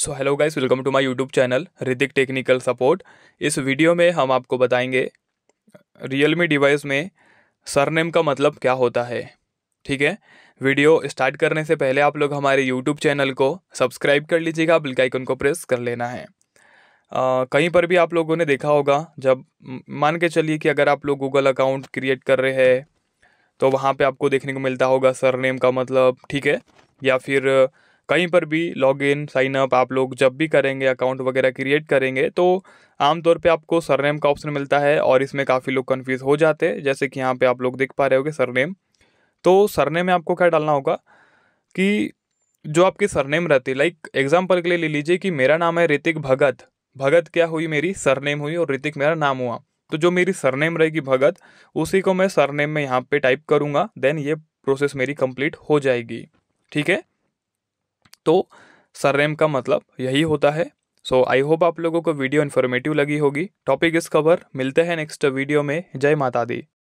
so hello guys welcome to my YouTube channel Hrithik technical support इस video में हम आपको बताएंगे रियलमी डिवाइस में सरनेम का मतलब क्या होता है ठीक है वीडियो स्टार्ट करने से पहले आप लोग हमारे यूट्यूब चैनल को सब्सक्राइब कर लीजिएगा बिल्कुल आइकन को प्रेस कर लेना है आ, कहीं पर भी आप लोगों ने देखा होगा जब मान के चलिए कि अगर आप लोग गूगल अकाउंट क्रिएट कर रहे हैं तो वहाँ पर आपको देखने को मिलता होगा सरनेम का मतलब ठीक है या फिर कहीं पर भी लॉग इन साइन अप आप लोग जब भी करेंगे अकाउंट वगैरह क्रिएट करेंगे तो आमतौर पे आपको सरनेम का ऑप्शन मिलता है और इसमें काफ़ी लोग कन्फ्यूज़ हो जाते हैं जैसे कि यहाँ पे आप लोग देख पा रहे होगे सरनेम तो सरनेम में आपको क्या डालना होगा कि जो आपके सरनेम रहती है लाइक एग्जाम्पल के लिए ले लीजिए कि मेरा नाम है ऋतिक भगत भगत क्या हुई मेरी सरनेम हुई और ऋतिक मेरा नाम हुआ तो जो मेरी सरनेम रहेगी भगत उसी को मैं सरनेम में यहाँ पे टाइप करूँगा देन ये प्रोसेस मेरी कंप्लीट हो जाएगी ठीक है तो सरनेम का मतलब यही होता है सो आई होप आप लोगों को वीडियो इन्फॉर्मेटिव लगी होगी टॉपिक इस खबर मिलते हैं नेक्स्ट वीडियो में जय माता दी